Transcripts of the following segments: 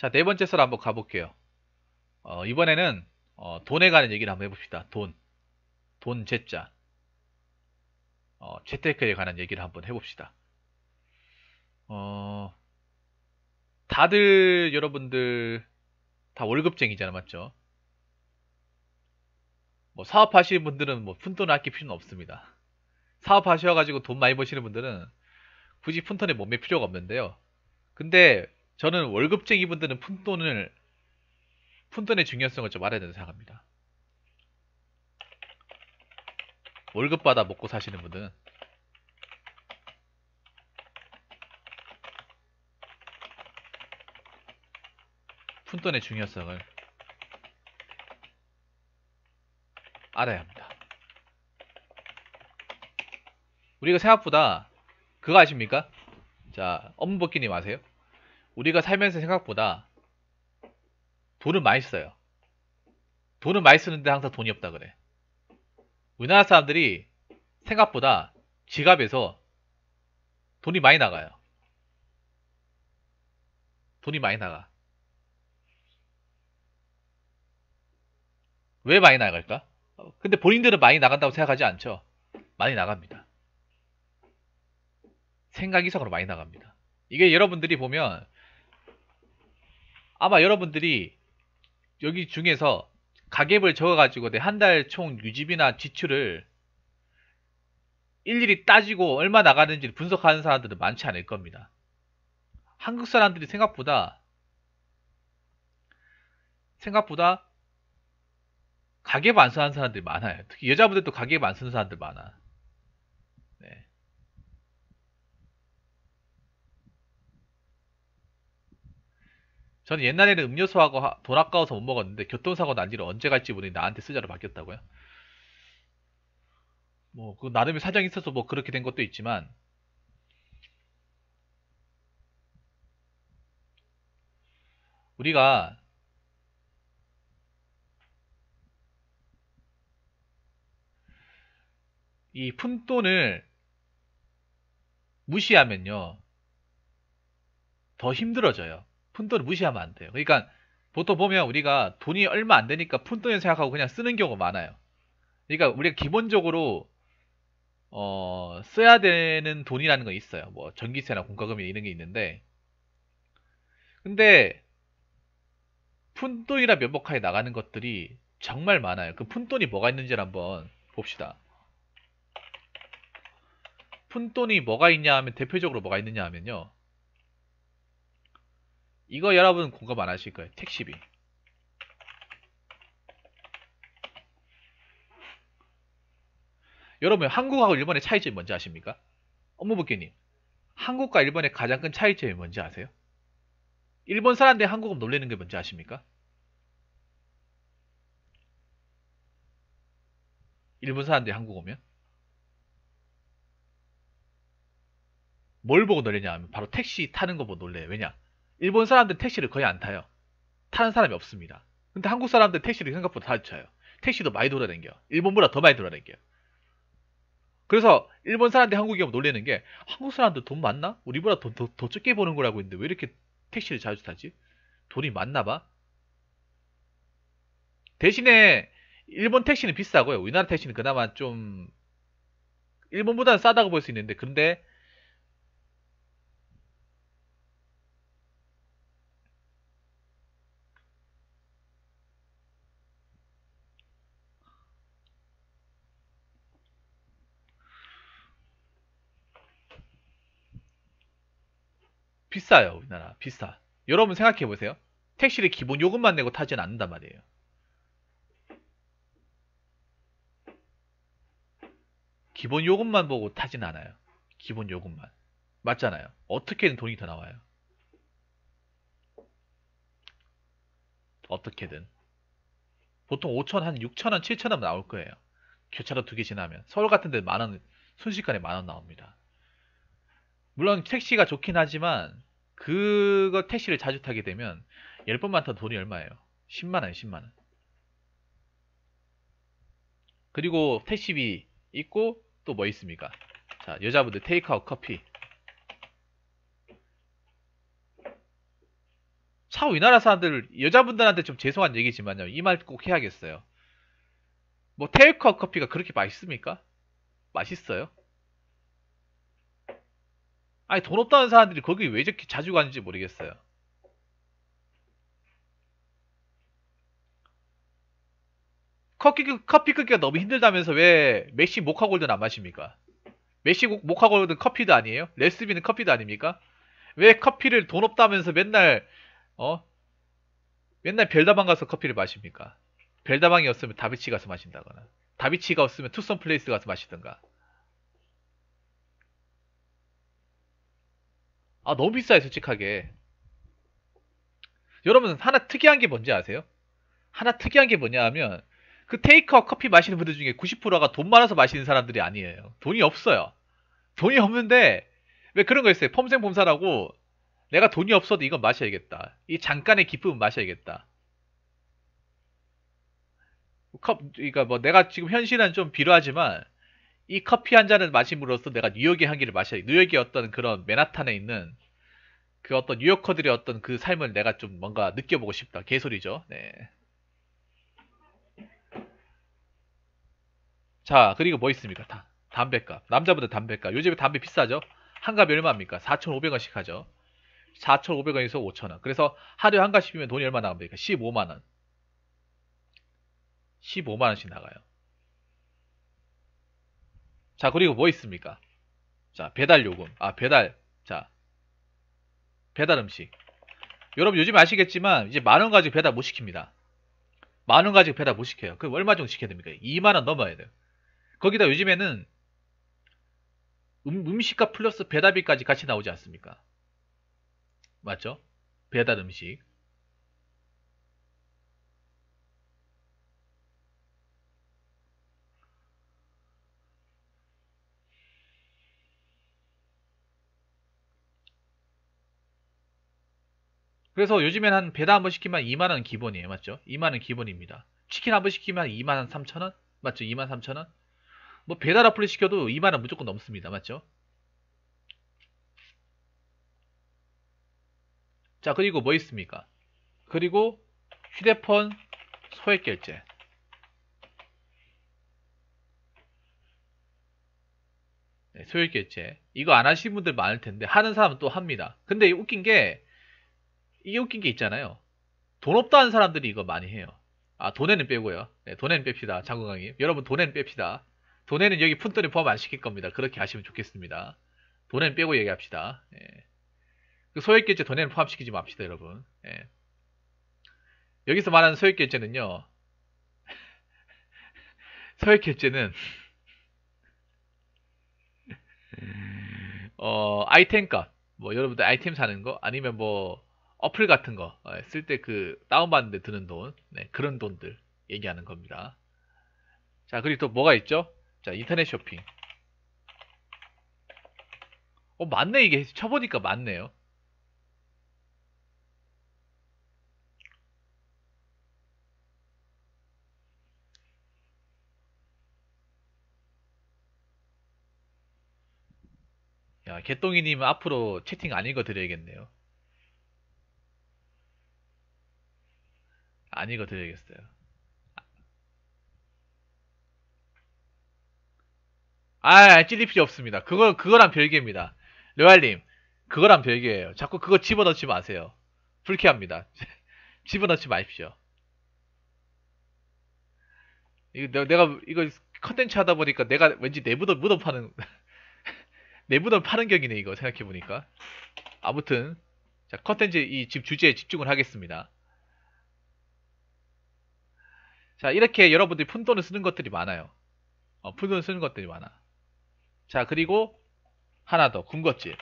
자, 네 번째 썰 한번 가볼게요. 어, 이번에는 어, 돈에 관한 얘기를 한번 해봅시다. 돈. 돈 제자. 어, 재테크에 관한 얘기를 한번 해봅시다. 어, 다들 여러분들 다 월급쟁이잖아, 맞죠? 뭐 사업하시는 분들은 뭐 푼돈 아낄 필요는 없습니다. 사업하셔가지고 돈 많이 버시는 분들은 굳이 푼돈에 몸매 필요가 없는데요. 근데 저는 월급쟁이분들은 푼돈을 푼돈의 중요성을 좀 알아야 된다고 생각합니다. 월급 받아 먹고 사시는 분들은 푼돈의 중요성을 알아야 합니다. 우리가 생각보다 그거 아십니까? 자, 엄무버기님 아세요? 우리가 살면서 생각보다 돈을 많이 써요. 돈을 많이 쓰는데 항상 돈이 없다 그래. 우리나라 사람들이 생각보다 지갑에서 돈이 많이 나가요. 돈이 많이 나가. 왜 많이 나갈까? 근데 본인들은 많이 나간다고 생각하지 않죠. 많이 나갑니다. 생각 이상으로 많이 나갑니다. 이게 여러분들이 보면 아마 여러분들이 여기 중에서 가계부를 적어가지고 내 한 달 총 유지비나 지출을 일일이 따지고 얼마 나가는지 분석하는 사람들은 많지 않을 겁니다. 한국 사람들이 생각보다 생각보다 가계부 안 쓰는 사람들이 많아요. 특히 여자분들도 가계부 안 쓰는 사람들 많아. 요 저는 옛날에는 음료수하고 하, 돈 아까워서 못 먹었는데 교통사고 난 뒤로 언제 갈지 모르니 나한테 쓰자로 바뀌었다고요? 뭐 그 나름의 사정이 있어서 뭐 그렇게 된 것도 있지만 우리가 이 푼돈을 무시하면요 더 힘들어져요. 푼돈 을 무시하면 안 돼요. 그러니까 보통 보면 우리가 돈이 얼마 안 되니까 푼돈을 생각하고 그냥 쓰는 경우 가 많아요. 그러니까 우리가 기본적으로 어, 써야 되는 돈이라는 거 있어요. 뭐 전기세나 공과금이 나 이런 게 있는데 근데 푼돈이라 면목하게 나가는 것들이 정말 많아요. 그 푼돈이 뭐가 있는지를 한번 봅시다. 푼돈이 뭐가 있냐 하면 대표적으로 뭐가 있느냐 하면요. 이거 여러분 공감 안 하실 거예요. 택시비. 여러분 한국하고 일본의 차이점이 뭔지 아십니까? 업무부귀님 한국과 일본의 가장 큰 차이점이 뭔지 아세요? 일본 사람들 한국어 놀리는 게 뭔지 아십니까? 일본 사람들이 한국 어면뭘 보고 놀리냐 하면 바로 택시 타는 거 보고 놀래 요 왜냐 일본 사람들 택시를 거의 안 타요. 타는 사람이 없습니다. 근데 한국 사람들 택시를 생각보다 자쳐요 택시도 많이 돌아댕겨. 일본보다 더 많이 돌아댕겨. 그래서 일본 사람들한국이 오면 놀리는게 한국 사람들 돈 많나? 우리보다 돈 더, 더 적게 버는 거라고 했는데 왜 이렇게 택시를 자주 타지? 돈이 많나 봐? 대신에 일본 택시는 비싸고요. 우리나라 택시는 그나마 좀 일본보다는 싸다고 볼 수 있는데 근데 비싸요 우리나라 비싸 여러분 생각해보세요 택시를 기본 요금만 내고 타진 않는단 말이에요 기본 요금만 보고 타진 않아요 기본 요금만 맞잖아요 어떻게든 돈이 더 나와요 어떻게든 보통 5천 한 6천 원 7천 원 나올 거예요 교차로 두 개 지나면 서울 같은 데 만원 순식간에 만원 나옵니다 물론 택시가 좋긴 하지만 그거 택시를 자주 타게 되면 10번만 타도 돈이 얼마예요? 10만원, 10만원. 그리고 택시비 있고 또 뭐 있습니까? 자, 여자분들 테이크아웃 커피. 차 우리나라 사람들 여자분들한테 좀 죄송한 얘기지만요. 이 말 꼭 해야겠어요. 뭐 테이크아웃 커피가 그렇게 맛있습니까? 맛있어요? 아니 돈 없다는 사람들이 거기 왜 이렇게 자주 가는지 모르겠어요. 커피, 커피 끄기가 너무 힘들다면서 왜 메시 모카골든 안 마십니까? 메시 모카골든 커피도 아니에요? 레스비는 커피도 아닙니까? 왜 커피를 돈 없다면서 맨날 어? 맨날 별다방 가서 커피를 마십니까? 별다방이 없으면 다비치 가서 마신다거나 다비치가 없으면 투썸 플레이스 가서 마시던가 아 너무 비싸요 솔직하게 여러분 하나 특이한 게 뭔지 아세요? 하나 특이한 게 뭐냐 하면 그 테이크아웃 커피 마시는 분들 중에 90%가 돈 많아서 마시는 사람들이 아니에요. 돈이 없어요. 돈이 없는데 왜 그런 거 있어요. 펌생봄사라고 내가 돈이 없어도 이건 마셔야겠다. 이 잠깐의 기쁨은 마셔야겠다. 컵, 그러니까 뭐 내가 지금 현실은 좀 비루하지만 이 커피 한 잔을 마심으로써 내가 뉴욕의 향기를 마셔야 뉴욕의 어떤 그런 맨하탄에 있는 그 어떤 뉴요커들의 어떤 그 삶을 내가 좀 뭔가 느껴보고 싶다. 개소리죠. 네. 자, 그리고 뭐 있습니까? 다, 담배값. 남자분들 담배값. 요즘에 담배 비싸죠? 한 갑이 얼마입니까? 4,500원씩 하죠. 4,500원에서 5,000원. 그래서 하루에 한 갑씩이면 돈이 얼마 나갑니까? 15만원. 15만원씩 나가요. 자, 그리고 뭐 있습니까? 자, 배달 요금. 아, 배달. 자, 배달 음식. 여러분 요즘 아시겠지만 이제 만 원 가지고 배달 못 시킵니다. 만 원 가지고 배달 못 시켜요. 그럼 얼마 정도 시켜야 됩니까? 2만 원 넘어야 돼요. 거기다 요즘에는 음, 식값 플러스 배달비까지 같이 나오지 않습니까? 맞죠? 배달 음식. 그래서 요즘엔 한 배달 한 번 시키면 2만원 기본이에요. 맞죠? 2만원 기본입니다. 치킨 한 번 시키면 2만 3천원? 맞죠? 2만 3천원? 뭐 배달 어플 시켜도 2만원 무조건 넘습니다. 맞죠? 자 그리고 뭐 있습니까? 그리고 휴대폰 소액 결제 네, 소액 결제 이거 안하신 분들 많을 텐데 하는 사람은 또 합니다. 근데 웃긴 게 이게 웃긴 게 있잖아요. 돈 없다 는 사람들이 이거 많이 해요. 아, 돈에는 빼고요. 네, 돈에는 뺍시다. 장군강이 여러분, 돈에는 뺍시다. 돈에는 여기 푼돈에 포함 안 시킬 겁니다. 그렇게 하시면 좋겠습니다. 돈에는 빼고 얘기합시다. 예. 그 소액결제 돈에는 포함시키지 맙시다, 여러분. 예. 여기서 말하는 소액결제는요. 소액결제는 어, 아이템값. 뭐 여러분들 아이템 사는 거 아니면 뭐 어플 같은 거 쓸 때그 어, 다운받는데 드는 돈 네, 그런 돈들 얘기하는 겁니다. 자 그리고 또 뭐가 있죠? 자 인터넷 쇼핑. 어 맞네 이게 쳐보니까 맞네요. 야 개똥이님 앞으로 채팅 안 읽어드려야겠네요. 안 읽어드려야겠어요. 아, 아, 아, 찔릴 필요 없습니다. 그거, 그거랑 별개입니다. 레알님, 그거랑 별개예요. 자꾸 그거 집어넣지 마세요. 불쾌합니다. 집어넣지 마십시오. 이거 내가, 이거 컨텐츠 하다 보니까 내가 왠지 내부도 무덤 파는, 내부도 파는 격이네, 이거 생각해보니까. 아무튼, 자, 컨텐츠 이 집 주제에 집중을 하겠습니다. 자, 이렇게 여러분들이 푼돈을 쓰는 것들이 많아요. 어, 푼돈을 쓰는 것들이 많아. 자, 그리고 하나 더, 군것질.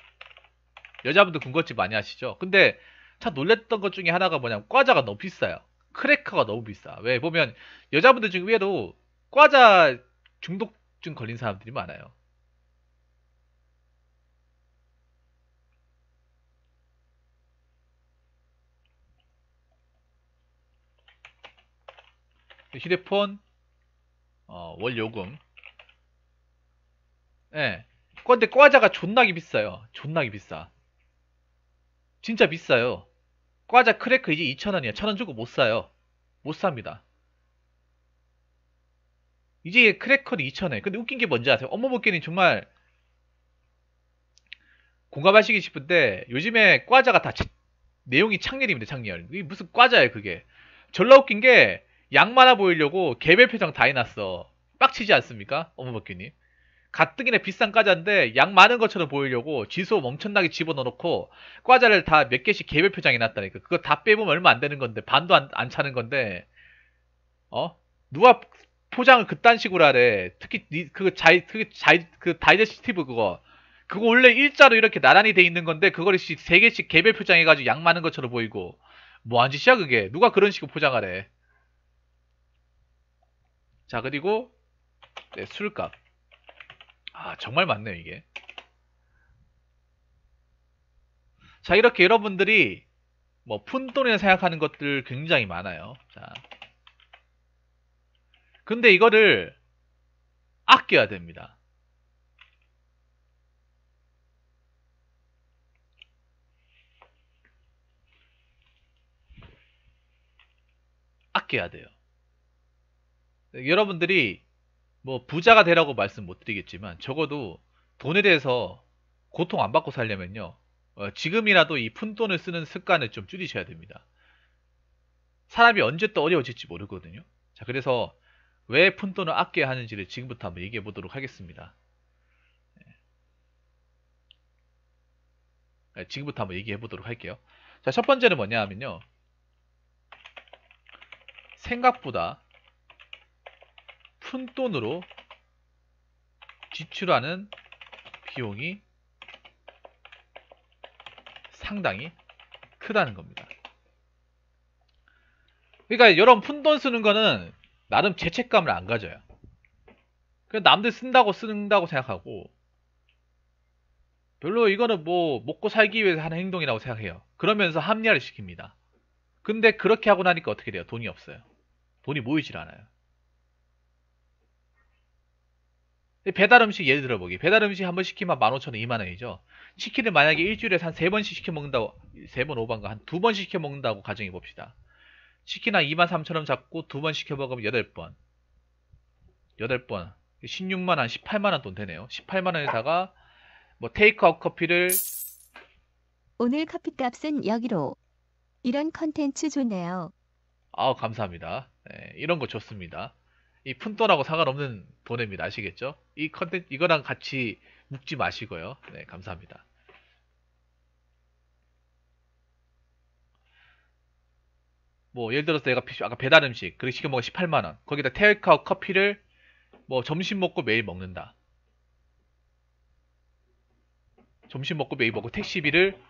여자분들 군것질 많이 하시죠? 근데 참 놀랬던 것 중에 하나가 뭐냐면 과자가 너무 비싸요. 크래커가 너무 비싸. 왜 보면 여자분들 중에 외에도 과자 중독증 걸린 사람들이 많아요. 휴대폰 어, 월 요금 예. 근데 과자가 존나게 비싸요. 존나게 비싸. 진짜 비싸요. 과자 크래커 이제 2,000원이야. 1,000원 주고 못 사요. 못 삽니다. 이제 크래커는 2,000원. 근데 웃긴 게 뭔지 아세요? 엄마 먹기는 정말 공감하시기 싶은데 요즘에 과자가 다 내용이 창렬입니다. 창렬. 이게 무슨 과자예요 그게. 졸라 웃긴 게 양만아 보이려고 개별 표정 다 해놨어. 빡치지 않습니까? 어머버큐님. 가뜩이나 비싼 과자인데 양 많은 것처럼 보이려고 지수 엄청나게 집어넣어놓고 과자를 다 몇 개씩 개별 표정해놨다니까 그거 다 빼보면 얼마 안 되는 건데 반도 안, 안 차는 건데 어? 누가 포장을 그딴 식으로 하래. 특히 그거 자이 그 자이 그 다이제스티브 그거 그거 원래 일자로 이렇게 나란히 돼 있는 건데 그걸 세 개씩 개별 표장해가지고양 많은 것처럼 보이고 뭐한 짓이야 그게 누가 그런 식으로 포장하래. 자 그리고 네, 술값 아 정말 많네요 이게 자 이렇게 여러분들이 뭐푼돈에 생각하는 것들 굉장히 많아요 자 근데 이거를 아껴야 됩니다 아껴야 돼요 여러분들이 뭐 부자가 되라고 말씀 못 드리겠지만 적어도 돈에 대해서 고통 안 받고 살려면요. 어, 지금이라도 이 푼돈을 쓰는 습관을 좀 줄이셔야 됩니다. 사람이 언제 또 어려워질지 모르거든요. 자, 그래서 왜 푼돈을 아껴야 하는지를 지금부터 한번 얘기해 보도록 하겠습니다. 네, 지금부터 한번 얘기해 보도록 할게요. 자, 첫 번째는 뭐냐 하면요. 생각보다 푼돈으로 지출하는 비용이 상당히 크다는 겁니다. 그러니까 여러분 푼돈 쓰는 거는 나름 죄책감을 안 가져요. 그냥 남들 쓴다고 쓴다고 생각하고 별로 이거는 뭐 먹고 살기 위해서 하는 행동이라고 생각해요. 그러면서 합리화를 시킵니다. 근데 그렇게 하고 나니까 어떻게 돼요? 돈이 없어요. 돈이 모이질 않아요. 배달 음식 예를 들어 보기. 배달 음식 한 번 시키면 15,000원, 2만 원이죠. 치킨을 만약에 일주일에 한3 번씩 시켜 먹는다고 3번5번가한2 번씩 시켜 먹는다고 가정해 봅시다. 치킨 한2 3 0 0 0원 잡고 2번 시켜 먹으면 8번. 8번. 16만 원, 18만 원 돈 되네요. 18만 원에다가 뭐 테이크아웃 커피를 오늘 커피값은 여기로. 이런 컨텐츠 좋네요. 아, 감사합니다. 네, 이런 거 좋습니다. 이 푼돈하고 상관없는 돈입니다. 아시겠죠? 이 컨텐츠 이거랑 같이 묶지 마시고요. 네, 감사합니다. 뭐 예를 들어서 내가 아까 배달 음식 그리고 시켜 먹은 18만 원. 거기다 테이크아웃 커피를 뭐 점심 먹고 매일 먹는다. 점심 먹고 매일 먹고 택시비를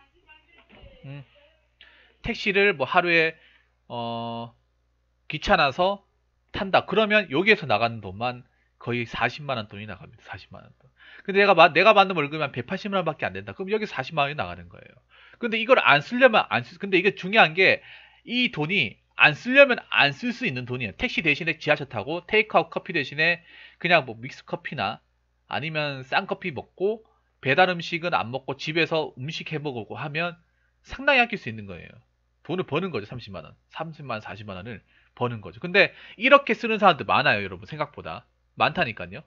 음, 택시를 뭐 하루에 어 귀찮아서 탄다. 그러면 여기에서 나가는 돈만 거의 40만 원 돈이 나갑니다. 40만 원 돈. 근데 내가 내가 받는 월급이 한 180만 원밖에 안 된다. 그럼 여기 40만 원이 나가는 거예요. 근데 이걸 안 쓰려면 안 쓰. 근데 이게 중요한 게 이 돈이 안 쓰려면 안 쓸 수 있는 돈이에요. 택시 대신에 지하철 타고 테이크아웃 커피 대신에 그냥 뭐 믹스 커피나 아니면 쌍 커피 먹고 배달 음식은 안 먹고 집에서 음식 해 먹고 하면 상당히 아낄 수 있는 거예요. 돈을 버는 거죠. 30만 원, 30만 원, 40만 원을. 버는 거죠. 근데 이렇게 쓰는 사람들 많아요, 여러분. 생각보다. 많다니까요.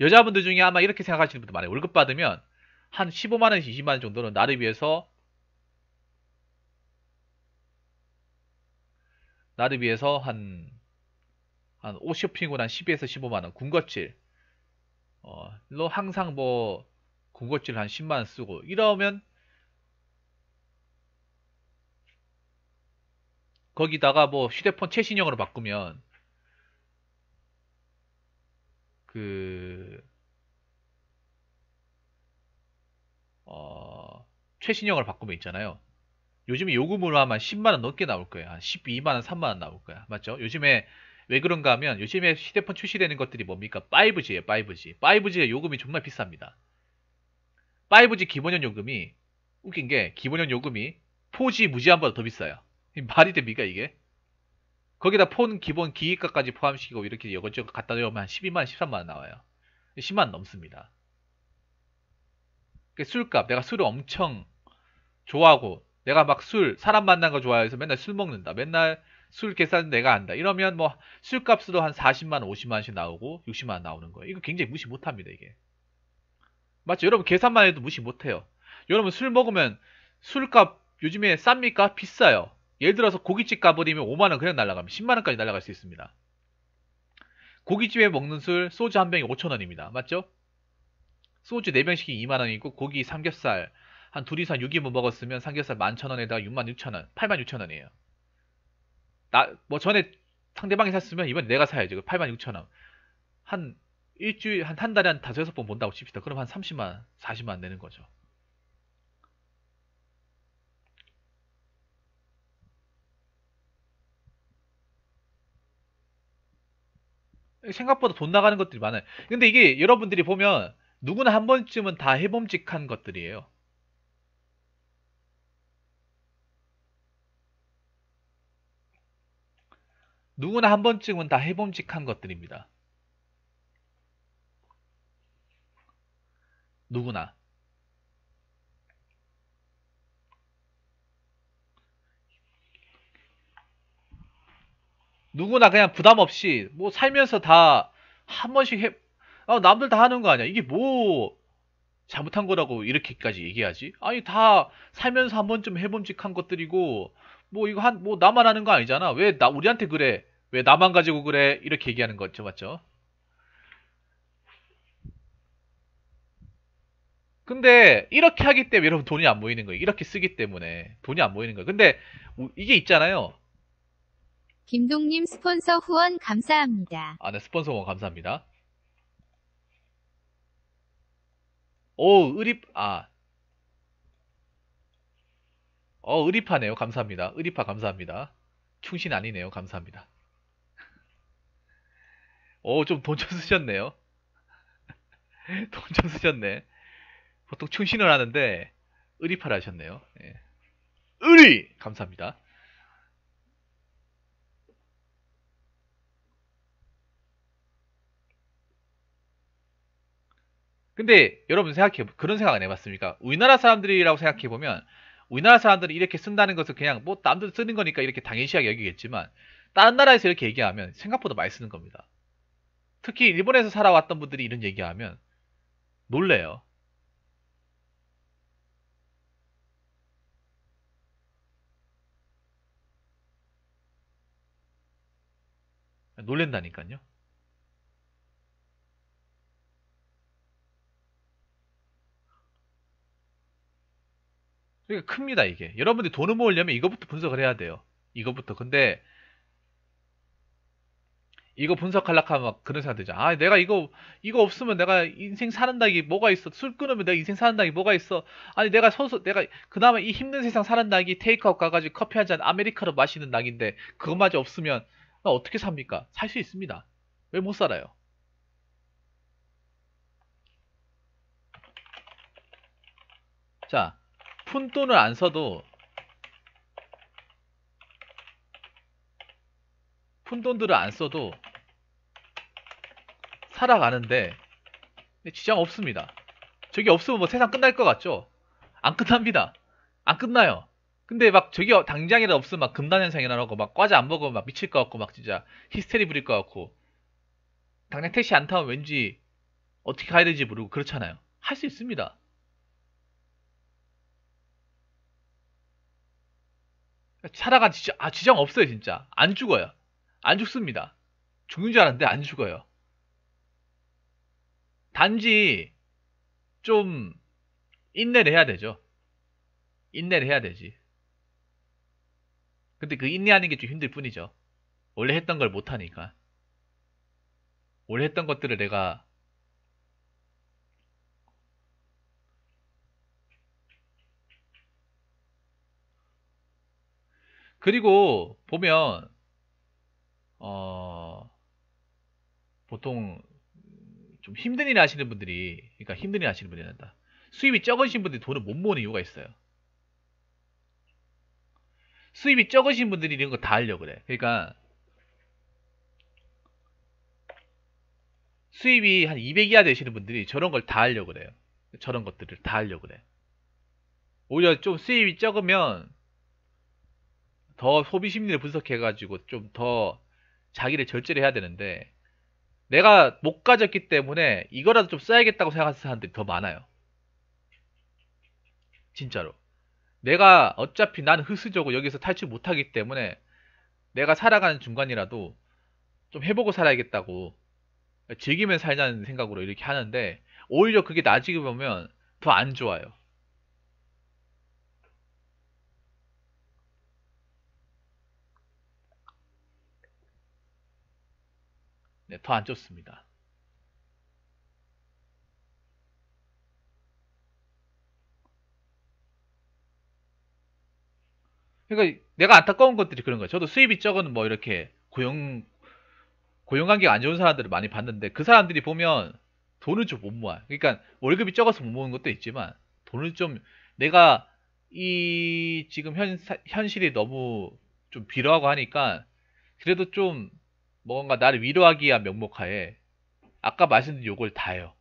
여자분들 중에 아마 이렇게 생각하시는 분들 많아요. 월급 받으면 한 15만원, 에서 20만원 정도는 나를 위해서 나를 위해서 한, 한옷 쇼핑으로 한 12에서 15만원, 군것질, 어, 로 항상 뭐, 군것질 한 10만원 쓰고, 이러면 거기다가 뭐 휴대폰 최신형으로 바꾸면 그 어, 최신형으로 바꾸면 있잖아요. 요즘에 요금으로 하면 10만원 넘게 나올 거예요. 한 12만원, 3만원 나올 거야. 맞죠? 요즘에 왜 그런가 하면 요즘에 휴대폰 출시되는 것들이 뭡니까? 5G예요, 5G. 5G의 요금이 정말 비쌉니다. 5G 기본형 요금이 웃긴 게 기본형 요금이 4G 무제한보다 더 비싸요. 말이 됩니까 이게? 거기다 폰 기본 기기값까지 포함시키고 이렇게 이것저것 갖다 대면 한 12만 13만 나와요. 10만 넘습니다. 그 술값 내가 술을 엄청 좋아하고 내가 막 술 사람 만난 거 좋아해서 맨날 술 먹는다. 맨날 술 계산 내가 한다 이러면 뭐 술값으로 한 40만 50만씩 나오고 60만 나오는 거예요. 이거 굉장히 무시 못합니다 이게. 맞죠? 여러분 계산만 해도 무시 못해요. 여러분 술 먹으면 술값 요즘에 쌉니까? 비싸요. 예를 들어서 고깃집 가버리면 5만원 그냥 날라가면 10만원까지 날라갈 수 있습니다. 고깃집에 먹는 술 소주 한 병이 5천원입니다. 맞죠? 소주 4병씩이 2만원이고 고기 삼겹살 한 둘이서 한 6인분 먹었으면 삼겹살 11,000원에다가 66,000원, 86,000원이에요. 나, 뭐 전에 상대방이 샀으면 이번에 내가 사야지. 86,000원. 한 일주일, 한, 한 달에 한 5, 6번 본다고 칩시다. 그럼 한 30만, 40만 내는 거죠. 생각보다 돈 나가는 것들이 많아요. 근데 이게 여러분들이 보면 누구나 한 번쯤은 다 해봄직한 것들이에요. 누구나 한 번쯤은 다 해봄직한 것들입니다. 누구나. 누구나 그냥 부담 없이 뭐 살면서 다 한 번씩 해 아, 남들 다 하는 거 아니야. 이게 뭐 잘못한 거라고 이렇게까지 얘기하지? 아니 다 살면서 한 번쯤 해봄직한 것들이고 뭐 이거 한 뭐 나만 하는 거 아니잖아. 왜 나 우리한테 그래? 왜 나만 가지고 그래? 이렇게 얘기하는 거죠, 맞죠? 근데 이렇게 하기 때문에 여러분 돈이 안 모이는 거예요. 이렇게 쓰기 때문에 돈이 안 모이는 거예요. 근데 이게 있잖아요. 김동님 스폰서 후원 감사합니다. 아, 네, 스폰서 후원 감사합니다. 오, 의립, 아. 어, 의립하네요. 감사합니다. 의립하 감사합니다. 충신 아니네요. 감사합니다. 오, 좀 돈 좀 쓰셨네요. 돈 좀 쓰셨네. 보통 충신을 하는데, 의리파를 하셨네요. 예. 의리! 감사합니다. 근데 여러분 생각해 그런 생각 안 해봤습니까? 우리나라 사람들이라고 생각해 보면 우리나라 사람들이 이렇게 쓴다는 것을 그냥 뭐 남들 쓰는 거니까 이렇게 당연시하게 여기겠지만 다른 나라에서 이렇게 얘기하면 생각보다 많이 쓰는 겁니다. 특히 일본에서 살아왔던 분들이 이런 얘기하면 놀래요. 놀랜다니까요. 그러니까 큽니다 이게. 여러분들이 돈을 모으려면 이거부터 분석을 해야 돼요. 이거부터. 근데 이거 분석하려고 하면 그런 생각 들죠. 아, 내가 이거, 이거 없으면 내가 인생 사는 낙이 뭐가 있어. 술 끊으면 내가 인생 사는 낙이 뭐가 있어. 아니, 내가 서서, 내가, 그나마 이 힘든 세상 사는 낙이 테이크아웃 가가지고 커피 한잔아메리카로 마시는 낙인데, 그것마저 없으면, 나 어떻게 삽니까? 살 수 있습니다. 왜 못 살아요? 자, 푼돈을 안 써도 푼돈들을 안 써도 살아가는데 지장 없습니다. 저기 없으면 뭐 세상 끝날 것 같죠? 안 끝납니다. 안 끝나요. 근데 막 저기 당장이라 없으면 막 금단현상이라고 막 과자 안 먹으면 막 미칠 것 같고 막 진짜 히스테리 부릴 것 같고 당장 택시 안 타면 왠지 어떻게 가야 될지 모르고 그렇잖아요. 할 수 있습니다. 살아가 지장, 아, 지장 없어요 진짜 안 죽어요 안 죽습니다 죽는 줄 알았는데 안 죽어요 단지 좀 인내를 해야 되죠 인내를 해야 되지 근데 그 인내하는 게 좀 힘들 뿐이죠 원래 했던 걸 못하니까 원래 했던 것들을 내가 그리고 보면 어 보통 좀 힘든 일 하시는 분들이 그러니까 힘든 일 하시는 분들이 된다. 수입이 적으신 분들이 돈을 못 모으는 이유가 있어요. 수입이 적으신 분들이 이런 거 다 하려고 그래. 그러니까 수입이 한 200 이하 되시는 분들이 저런 걸 다 하려고 그래요. 저런 것들을 다 하려고 그래. 오히려 좀 수입이 적으면 더 소비 심리를 분석해가지고 좀 더 자기를 절제를 해야 되는데 내가 못 가졌기 때문에 이거라도 좀 써야겠다고 생각하는 사람들이 더 많아요. 진짜로. 내가 어차피 난흐스으로 여기서 탈출 못하기 때문에 내가 살아가는 중간이라도 좀 해보고 살아야겠다고 즐기면 살자는 생각으로 이렇게 하는데 오히려 그게 나중에 보면 더 안 좋아요. 네, 더 안 좋습니다. 그러니까 내가 안타까운 것들이 그런 거예요. 저도 수입이 적은 뭐 이렇게 고용 고용 관계가 안 좋은 사람들을 많이 봤는데 그 사람들이 보면 돈을 좀 못 모아. 그러니까 월급이 적어서 못모은 것도 있지만 돈을 좀 내가 이 지금 현 현실이 너무 좀 비로하고 하니까 그래도 좀뭐 뭔가 나를 위로하기 위한 명목하에 아까 말씀드린 요걸 다 해요.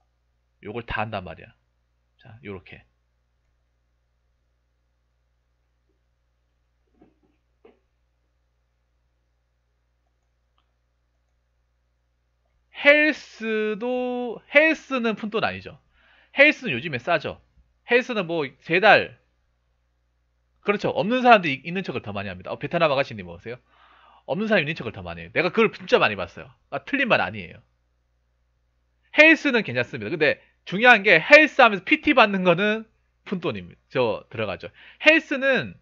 요걸 다 한단 말이야. 자, 요렇게. 헬스도 헬스는 푼돈 아니죠. 헬스는 요즘에 싸죠. 헬스는 뭐 제달 그렇죠. 없는 사람들이 있는 척을 더 많이 합니다. 어, 베타남아가씨님 어서오세요. 없는 사람이 있는 척을 더 많이 해요. 내가 그걸 진짜 많이 봤어요. 아, 틀린 말 아니에요. 헬스는 괜찮습니다. 근데 중요한 게 헬스 하면서 PT 받는 거는 푼돈입니다. 저 들어가죠. 헬스는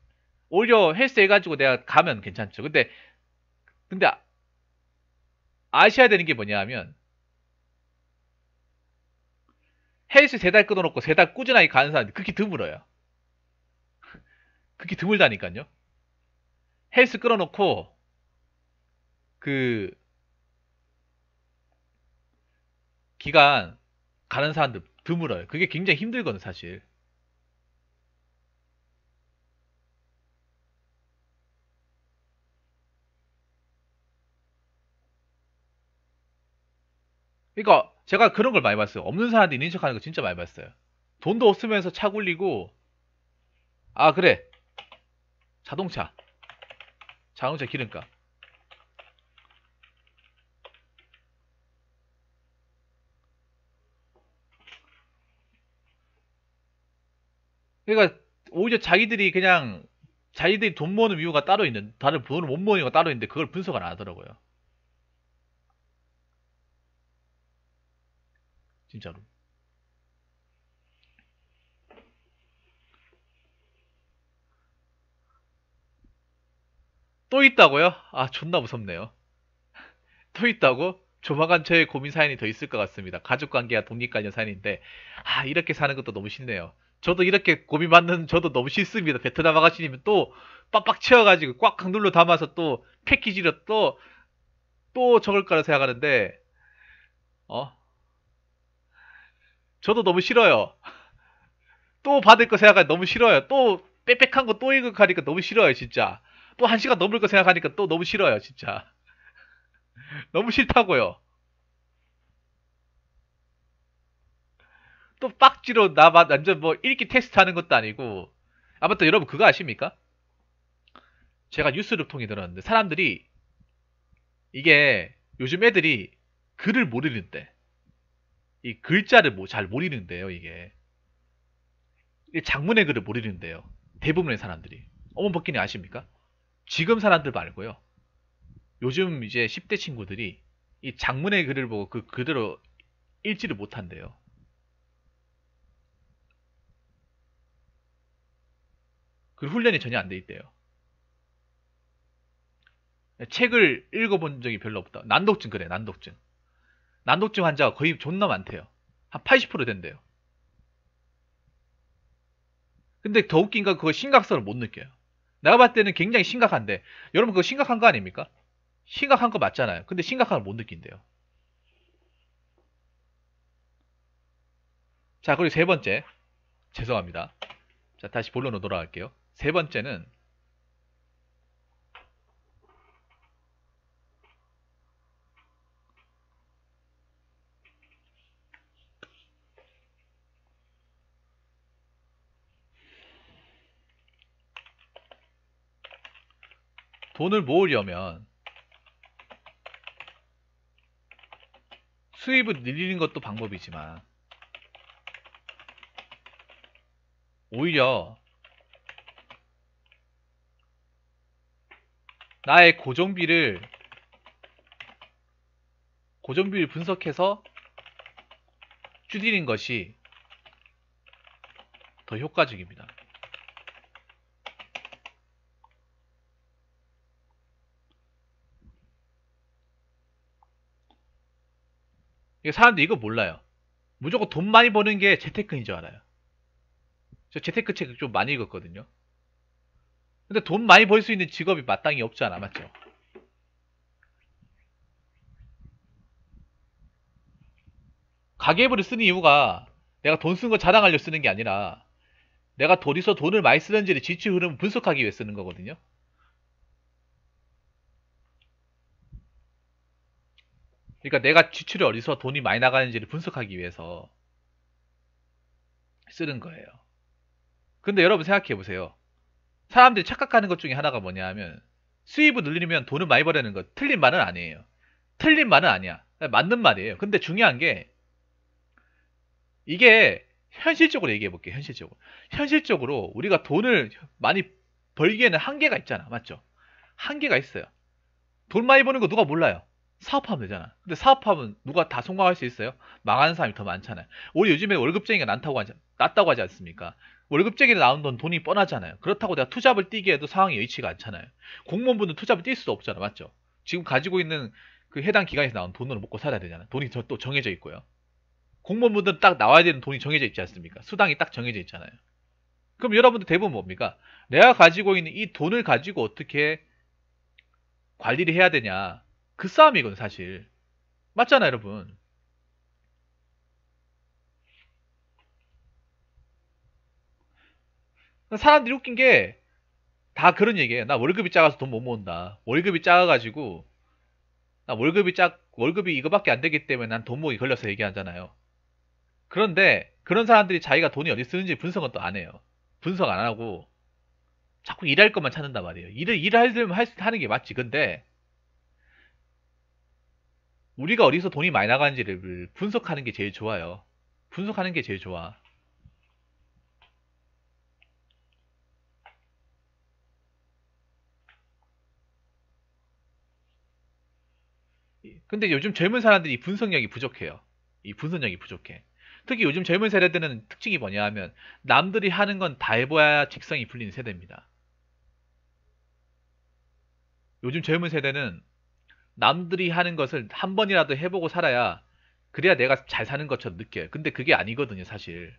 오히려 헬스 해가지고 내가 가면 괜찮죠. 근데, 근데 아셔야 되는 게 뭐냐 하면 헬스 세 달 끊어놓고 세 달 꾸준하게 가는 사람들이 그렇게 드물어요. 그렇게 드물다니까요. 헬스 끊어놓고 그 기간 가는 사람들 드물어요. 그게 굉장히 힘들거든 사실. 그러니까 제가 그런 걸 많이 봤어요. 없는 사람한테 있는 척하는 거 진짜 많이 봤어요. 돈도 없으면서 차 굴리고 아 그래 자동차 자동차 기름값 그러니까 오히려 자기들이 그냥 자기들이 돈 모으는 이유가 따로 있는 다른 돈을 못 모으는 이유가 따로 있는데 그걸 분석을 안 하더라고요. 진짜로. 또 있다고요? 아 존나 무섭네요. 또 있다고? 조만간 저의 고민 사연이 더 있을 것 같습니다. 가족관계와 독립관련 사연인데 아 이렇게 사는 것도 너무 싫네요. 저도 이렇게 고민받는 저도 너무 싫습니다. 베트남 아가씨님은 또 빡빡 채워가지고 꽉꽉 눌러 담아서 또 패키지로 또, 또 적을 거라 생각하는데, 어? 저도 너무 싫어요. 또 받을 거 생각하니 너무 싫어요. 또 빽빽한 거 또 읽으니까 너무 싫어요, 진짜. 또 한 시간 넘을 거 생각하니까 또 너무 싫어요, 진짜. 너무 싫다고요. 또 빡지로 나 완전 뭐 읽기 테스트 하는 것도 아니고 아무튼 여러분 그거 아십니까? 제가 뉴스를 통해 들었는데 사람들이 이게 요즘 애들이 글을 모르는데이 글자를 뭐잘모르는데요 이게 장문의 글을 모르는데요 대부분의 사람들이 어머 벗기니 아십니까? 지금 사람들 말고요 요즘 이제 10대 친구들이 이 장문의 글을 보고 그 그대로 읽지를 못한대요 그 훈련이 전혀 안 돼 있대요. 책을 읽어본 적이 별로 없다. 난독증 그래, 난독증. 난독증 환자가 거의 존나 많대요. 한 80% 된대요. 근데 더 웃긴 건 그거 심각성을 못 느껴요. 내가 봤을 때는 굉장히 심각한데, 여러분 그거 심각한 거 아닙니까? 심각한 거 맞잖아요. 근데 심각한 걸 못 느낀대요. 자, 그리고 세 번째. 죄송합니다. 자, 다시 본론으로 돌아갈게요. 세 번째는 돈을 모으려면 수입을 늘리는 것도 방법이지만 오히려 나의 고정비를 고정비를 분석해서 줄이는 것이 더 효과적입니다. 사람들이 이거 몰라요. 무조건 돈 많이 버는 게 재테크인 줄 알아요. 저 재테크 책좀 많이 읽었거든요. 근데 돈 많이 벌 수 있는 직업이 마땅히 없지 않아 맞죠? 가계부를 쓰는 이유가 내가 돈 쓴 거 자랑하려 쓰는 게 아니라 내가 돈이서 돈을 많이 쓰는지를 지출 흐름 을 분석하기 위해 쓰는 거거든요. 그러니까 내가 지출이 어디서 돈이 많이 나가는지를 분석하기 위해서 쓰는 거예요. 근데 여러분 생각해 보세요. 사람들이 착각하는 것 중에 하나가 뭐냐 하면 수입을 늘리면 돈을 많이 벌라는 것 틀린 말은 아니에요. 틀린 말은 아니야. 맞는 말이에요. 근데 중요한 게 이게 현실적으로 얘기해 볼게요. 현실적으로. 현실적으로 우리가 돈을 많이 벌기에는 한계가 있잖아. 맞죠? 한계가 있어요. 돈 많이 버는 거 누가 몰라요? 사업하면 되잖아. 근데 사업하면 누가 다 성공할 수 있어요? 망하는 사람이 더 많잖아요. 우리 요즘에 월급쟁이가 낫다고 하지, 낮다고 하지 않습니까? 월급쟁이로 나온 돈 돈이 뻔하잖아요. 그렇다고 내가 투잡을 뛰게해도 상황이 여의치가 않잖아요. 공무원분은 투잡을 뛸 수도 없잖아, 맞죠? 지금 가지고 있는 그 해당 기관에서 나온 돈으로 먹고 살아야 되잖아요. 돈이 또 정해져 있고요. 공무원분들은 딱 나와야 되는 돈이 정해져 있지 않습니까? 수당이 딱 정해져 있잖아요. 그럼 여러분들 대부분 뭡니까? 내가 가지고 있는 이 돈을 가지고 어떻게 관리를 해야 되냐. 그 싸움이거든, 사실. 맞잖아요, 여러분. 사람들이 웃긴 게 다 그런 얘기예요. 나 월급이 작아서 돈 못 모은다. 월급이 작아가지고 나 월급이 작 월급이 이거밖에 안 되기 때문에 난 돈 모으기 걸려서 얘기하잖아요. 그런데 그런 사람들이 자기가 돈이 어디 쓰는지 분석은 또 안 해요. 분석 안 하고 자꾸 일할 것만 찾는다 말이에요. 일을 일하려면 하는 게 맞지. 근데 우리가 어디서 돈이 많이 나가는지를 분석하는 게 제일 좋아요. 분석하는 게 제일 좋아. 근데 요즘 젊은 사람들이 분석력이 부족해요. 이 분석력이 부족해. 특히 요즘 젊은 세대들은 특징이 뭐냐 하면 남들이 하는 건 다 해봐야 직성이 풀리는 세대입니다. 요즘 젊은 세대는 남들이 하는 것을 한 번이라도 해보고 살아야 그래야 내가 잘 사는 것처럼 느껴요. 근데 그게 아니거든요, 사실.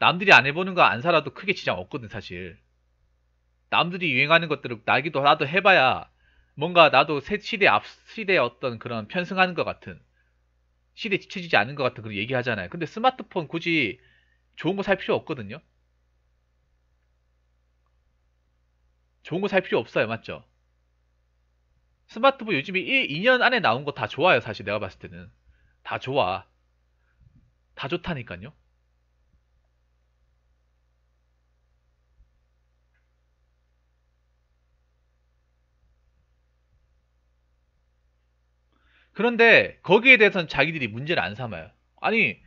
남들이 안 해보는 거 안 살아도 크게 지장 없거든, 사실. 남들이 유행하는 것들을 나기도 하도 해봐야 뭔가 나도 새 시대 앞 시대의 어떤 그런 편승하는 것 같은 시대에 지쳐지지 않은 것 같은 그런 얘기하잖아요. 근데 스마트폰 굳이 좋은 거 살 필요 없거든요. 좋은 거 살 필요 없어요. 맞죠? 스마트폰 요즘에 1, 2년 안에 나온 거 다 좋아요. 사실 내가 봤을 때는. 다 좋아. 다 좋다니까요. 그런데 거기에 대해서는 자기들이 문제를 안 삼아요. 아니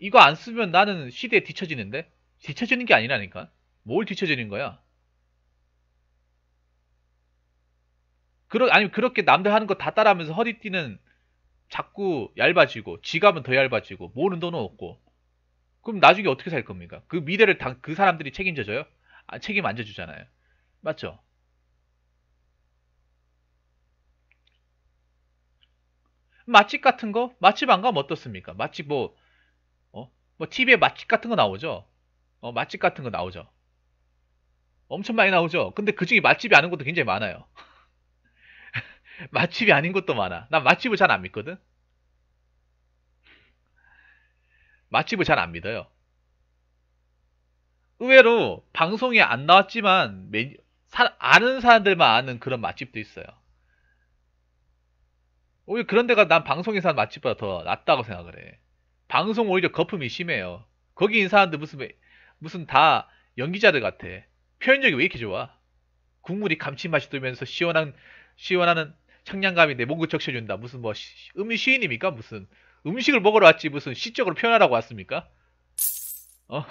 이거 안 쓰면 나는 시대에 뒤처지는데 뒤처지는 게 아니라니까. 뭘 뒤처지는 거야? 그러 아니 그렇게 남들 하는 거 다 따라하면서 허리띠는 자꾸 얇아지고 지갑은 더 얇아지고 모는 돈은 없고 그럼 나중에 어떻게 살 겁니까? 그 미래를 다그 사람들이 책임져줘요? 아, 책임 안 져주잖아요. 맞죠? 맛집 같은 거? 맛집 안 가면 어떻습니까? 맛집 뭐, 어? 뭐, TV에 맛집 같은 거 나오죠? 어, 맛집 같은 거 나오죠? 엄청 많이 나오죠? 근데 그 중에 맛집이 아닌 것도 굉장히 많아요. 맛집이 아닌 것도 많아. 난 맛집을 잘 안 믿거든? 맛집을 잘 안 믿어요. 의외로 방송에 안 나왔지만 사, 아는 사람들만 아는 그런 맛집도 있어요. 오히려 그런 데가 난 방송에서 하 맛집보다 더 낫다고 생각을 해. 방송 오히려 거품이 심해요. 거기 있는 사람들 무슨 무슨 다 연기자들 같아. 표현력이 왜 이렇게 좋아? 국물이 감칠맛이 돌면서 시원한 시원하는 청량감이 내몸을 적셔준다. 무슨 뭐 음식 시인입니까? 무슨 음식을 먹으러 왔지 무슨 시적으로 표현하라고 왔습니까? 어?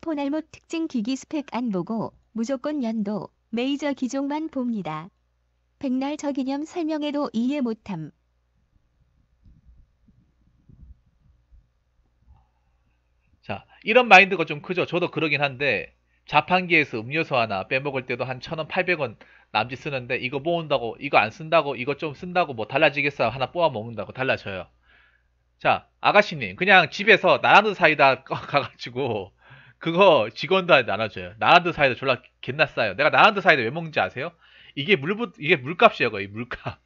포날못 특징 기기 스펙 안 보고 무조건 연도 메이저 기종만 봅니다. 백날 저기념 설명에도 이해 못함. 자, 이런 마인드가 좀 크죠. 저도 그러긴 한데 자판기에서 음료수 하나 빼먹을 때도 한1 0원 800원 남짓 쓰는데 이거 모은다고, 이거 안 쓴다고, 이거 좀 쓴다고 뭐 달라지겠어 요 하나 뽑아 먹는다고 달라져요. 자, 아가씨님 그냥 집에서 나라드 사이다 가가지고 그거 직원들한테 나눠줘요. 나라드 사이다 졸라 겟나 싸요. 내가 나라드 사이다 왜 먹는지 아세요? 이게 물부 이게 물값이에요, 거의 물값.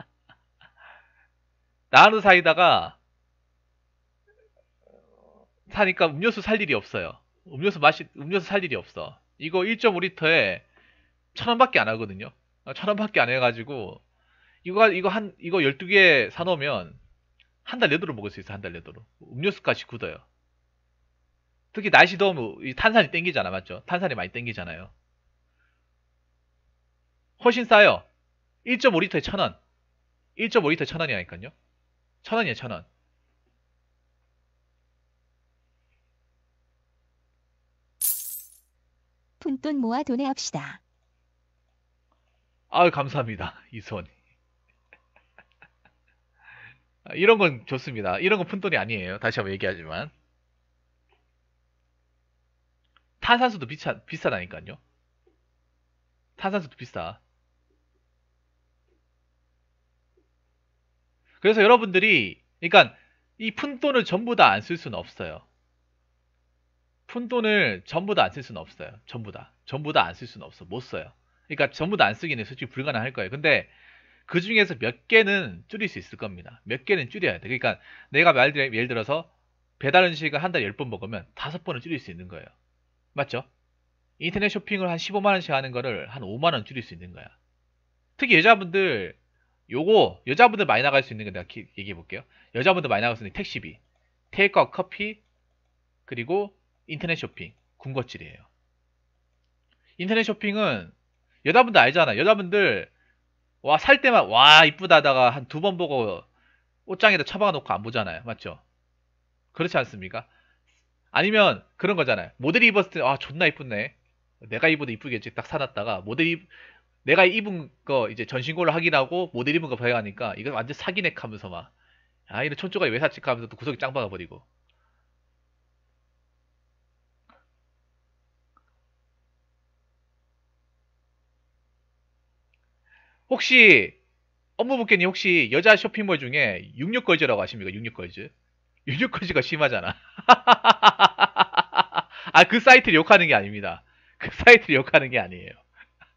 나라드 사이다가 사니까 음료수 살 일이 없어요. 음료수 마시 음료수 살 일이 없어. 이거 1.5리터에 1 0 0 0 원밖에 안 하거든요. 1 0 0 0 원밖에 안 해가지고 이거 이거 한 이거 12개 사놓으면 한 달 내도록 먹을 수 있어 한 달 내도록 음료수까지 굳어요. 특히 날씨 더우면 탄산이 땡기잖아 맞죠? 탄산이 많이 땡기잖아요. 훨씬 싸요. 1.5리터에 1 0 0 0 원. 1.5리터에 1 0 0 0 원이라니까요. 1 0 0 0 원이에요 0 원. 푼돈 모아 돈에 합시다. 아유 감사합니다 이수원이 아, 이런 건 좋습니다 이런 건 푼돈이 아니에요 다시 한번 얘기하지만 탄산수도 비싸, 비싸다니까요 탄산수도 비싸 그래서 여러분들이 그러니까 이 푼돈을 전부 다 안 쓸 수는 없어요 푼돈을 전부 다 안 쓸 수는 없어요. 전부 다. 전부 다 안 쓸 수는 없어. 못 써요. 그러니까 전부 다 안 쓰기는 솔직히 불가능할 거예요. 근데 그 중에서 몇 개는 줄일 수 있을 겁니다. 몇 개는 줄여야 돼. 그러니까 내가 말들, 예를 들어서 배달 음식을 한 달에 10번 먹으면 5번을 줄일 수 있는 거예요. 맞죠? 인터넷 쇼핑을 한 15만원씩 하는 거를 한 5만원 줄일 수 있는 거야. 특히 여자분들, 요거, 여자분들 많이 나갈 수 있는 거 내가 얘기해 볼게요. 여자분들 많이 나갈 수 있는 택시비, 테이크아웃 커피, 그리고 인터넷 쇼핑, 군것질이에요. 인터넷 쇼핑은 여자분들 알잖아. 여자분들 와 살 때만 와 이쁘다 하다가 한 두 번 보고 옷장에다 처박아 놓고 안 보잖아요. 맞죠? 그렇지 않습니까? 아니면 그런 거잖아요. 모델이 입었을 때 아 존나 이쁘네. 내가 입어도 이쁘겠지. 딱 사놨다가 모델이 내가 입은 거 이제 전신고를 확인하고 모델 입은 거 봐야 하니까 이거 완전 사기네 하면서 막아 이런 촌조가 왜 샀지 하면서 또 구석에 짱 박아버리고 혹시 업무부께님 혹시 여자 쇼핑몰 중에 66걸즈라고 하십니까 66걸즈. 66걸즈가 심하잖아. 아, 그 사이트를 욕하는 게 아닙니다. 그 사이트를 욕하는 게 아니에요.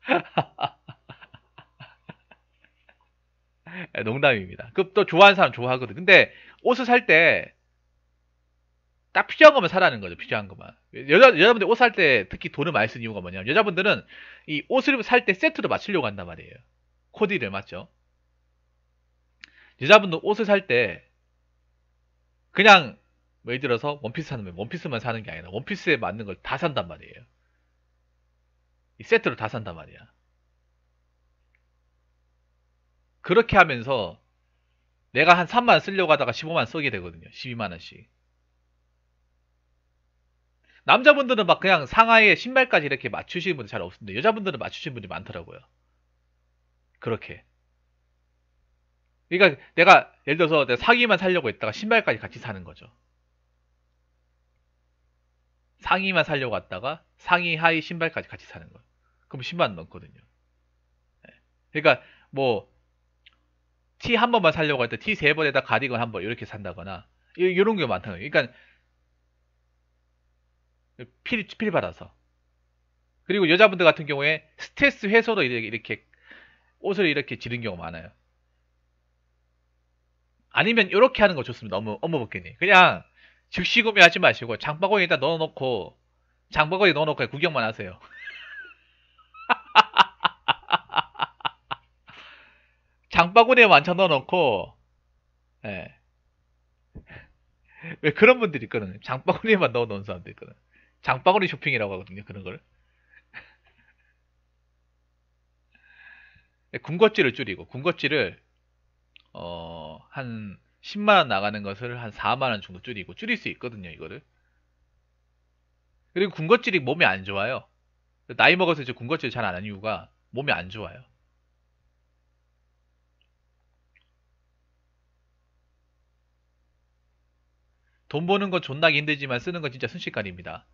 네, 농담입니다. 그 또 좋아하는 사람 좋아하거든. 근데 옷을 살 때 딱 필요한 것만 사라는 거죠. 필요한 것만. 여자 여자분들 옷 살 때 특히 돈을 많이 쓰는 이유가 뭐냐면 여자분들은 이 옷을 살 때 세트로 맞추려고 한단 말이에요. 코디를 맞죠? 여자분도 옷을 살 때 그냥 뭐 예를 들어서 원피스 사면 원피스만 사는 게 아니라 원피스에 맞는 걸 다 산단 말이에요. 이 세트로 다 산단 말이야. 그렇게 하면서 내가 한 3만 쓰려고 하다가 15만 쓰게 되거든요. 12만 원씩. 남자분들은 막 그냥 상하에 신발까지 이렇게 맞추시는 분이 잘 없는데 여자분들은 맞추시는 분이 많더라고요. 그렇게. 그러니까 내가 예를 들어서 내가 상의만 살려고 했다가 신발까지 같이 사는 거죠. 상의만 살려고 왔다가 상의, 하의, 신발까지 같이 사는 거예요. 그럼 10만 넘거든요. 네. 그러니까 뭐 T 한 번만 살려고 했다 T 세 번에다 가디건 한 번 이렇게 산다거나 이런 게 많다는 그러니까 필, 필 받아서. 그리고 여자분들 같은 경우에 스트레스 해소도 이렇게 옷을 이렇게 지른 경우 많아요. 아니면 이렇게 하는 거 좋습니다. 어머, 어머벗기니. 그냥 즉시 구매하지 마시고 장바구니에다 넣어놓고 장바구니에 넣어놓고 구경만 하세요. 장바구니에 완전 넣어놓고 예. 왜 그런 분들이 있거든요. 장바구니에만 넣어놓은 사람들 있거든요. 장바구니 쇼핑이라고 하거든요. 그런 거를. 네, 군것질을 줄이고 군것질을 어, 한 10만 원 나가는 것을 한 4만 원 정도 줄이고 줄일 수 있거든요, 이거를. 그리고 군것질이 몸에 안 좋아요. 나이 먹어서 이제 군것질 잘안 하는 이유가 몸에 안 좋아요. 돈 버는 건 존나게 힘들지만 쓰는 건 진짜 순식간입니다.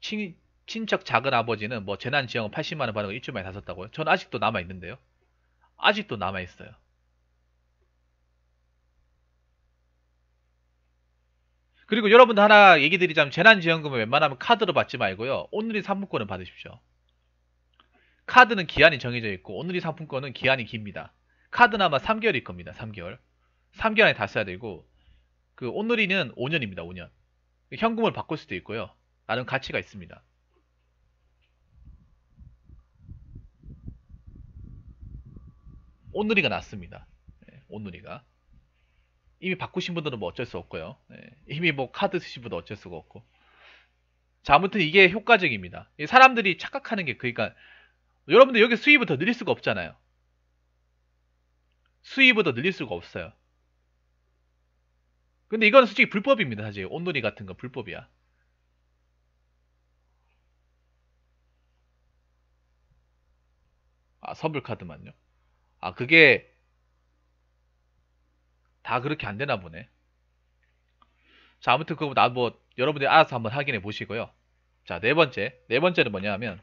친, 친척 작은 아버지는 뭐 재난 지원 금 80만 원 받은 거 일주일 만에 다 썼다고요? 전 아직도 남아 있는데요. 아직도 남아 있어요. 그리고 여러분들 하나 얘기 드리자면 재난지원금은 웬만하면 카드로 받지 말고요. 오늘이 상품권을 받으십시오. 카드는 기한이 정해져 있고 오늘이 상품권은 기한이 깁니다. 카드는 아마 3개월일 겁니다. 3개월. 3개월 안에 다 써야 되고 그 오늘이는 5년입니다. 5년. 현금을 바꿀 수도 있고요. 나름 가치가 있습니다. 온누리가 났습니다. 예, 온누리가. 이미 바꾸신 분들은 뭐 어쩔 수 없고요. 예, 이미 뭐 카드 쓰신 분들은 어쩔 수가 없고. 자, 아무튼 이게 효과적입니다. 사람들이 착각하는 게 그러니까 여러분들 여기 수입을 더 늘릴 수가 없잖아요. 수입을 더 늘릴 수가 없어요. 근데 이건 솔직히 불법입니다. 사실 온누리 같은 건 불법이야. 아 선불 카드만요. 아, 그게 다 그렇게 안 되나 보네. 자, 아무튼 그거 나뭐 뭐 여러분들이 알아서 한번 확인해 보시고요. 자, 네 번째. 네 번째는 뭐냐 하면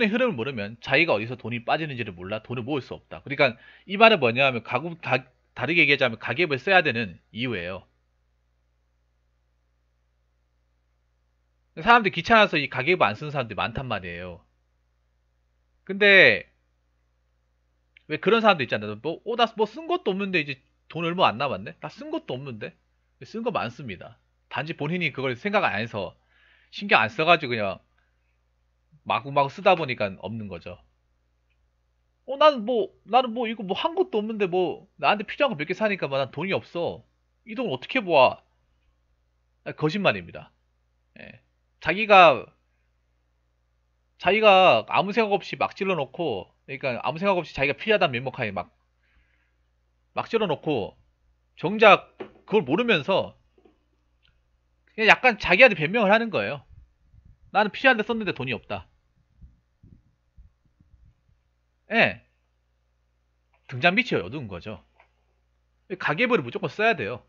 신의 흐름을 모르면 자기가 어디서 돈이 빠지는지를 몰라 돈을 모을 수 없다. 그러니까 이 말은 뭐냐 하면 가구, 가, 다르게 얘기하자면 가계부에 써야 되는 이유예요. 사람들이 귀찮아서 이 가계부 안 쓰는 사람들이 많단 말이에요. 근데 왜 그런 사람도 있잖아요. 뭐, 어, 나뭐 쓴 것도 없는데 이제 돈 얼마 안 남았네? 나 쓴 것도 없는데? 쓴 거 많습니다. 단지 본인이 그걸 생각 안 해서 신경 안 써가지고 그냥 마구마구 쓰다 보니까 없는 거죠. 어, 나는 뭐, 나는 뭐, 이거 뭐 한 것도 없는데 뭐, 나한테 필요한 거 몇 개 사니까 뭐, 난 돈이 없어. 이 돈 어떻게 모아? 아, 거짓말입니다. 예. 자기가, 자기가 아무 생각 없이 막찔러놓고 그러니까 아무 생각 없이 자기가 필요하다는 면목하에 막, 막 질러놓고, 정작 그걸 모르면서, 그냥 약간 자기한테 변명을 하는 거예요. 나는 필요한데 썼는데 돈이 없다. 예. 등장 빛이 어두운 거죠. 가계부를 무조건 써야 돼요.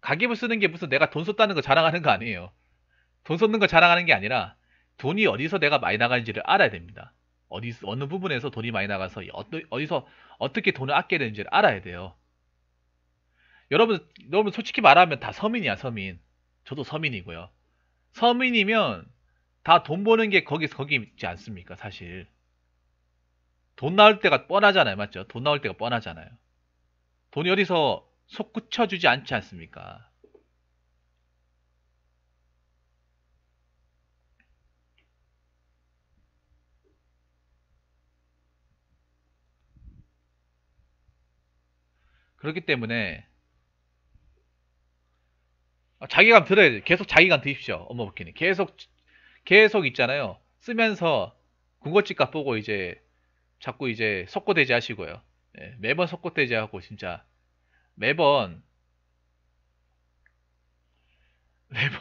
가계부 쓰는 게 무슨 내가 돈 썼다는 거 자랑하는 거 아니에요. 돈 썼는 거 자랑하는 게 아니라 돈이 어디서 내가 많이 나가는지를 알아야 됩니다. 어디 어느 부분에서 돈이 많이 나가서 어디, 서 어떻게 돈을 아껴야 되는지를 알아야 돼요. 여러분 여러분 솔직히 말하면 다 서민이야 서민. 저도 서민이고요. 서민이면 다 돈 버는 게 거기서 거기 있지 않습니까 사실. 돈 나올 때가 뻔하잖아요. 맞죠? 돈 나올 때가 뻔하잖아요. 돈이 어디서 솟구쳐 주지 않지 않습니까? 그렇기 때문에 아, 자기감 들어야 돼 계속 자기감 드십시오. 엄마 복귀는 계속 계속 있잖아요. 쓰면서 군것질값 보고 이제 자꾸 이제 석고대지 하시고요. 예, 매번 석고대지 하고 진짜 매번 매번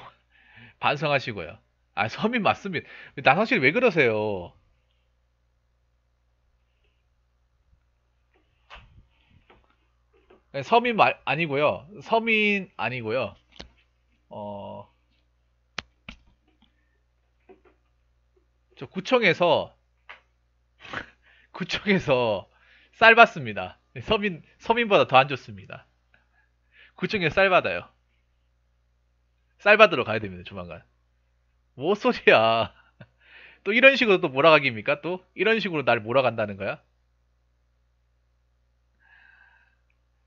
반성하시고요. 아 서민 맞습니다. 나성 실왜 그러세요? 서민 예, 말 아니고요. 서민 아니고요. 어, 저 구청에서 구청에서 쌀 받습니다. 서민 서민보다 더 안 좋습니다. 구청에서 쌀 받아요. 쌀 받으러 가야 됩니다. 조만간. 뭐 소리야? 또 이런 식으로 또 몰아가기입니까? 또 이런 식으로 날 몰아간다는 거야?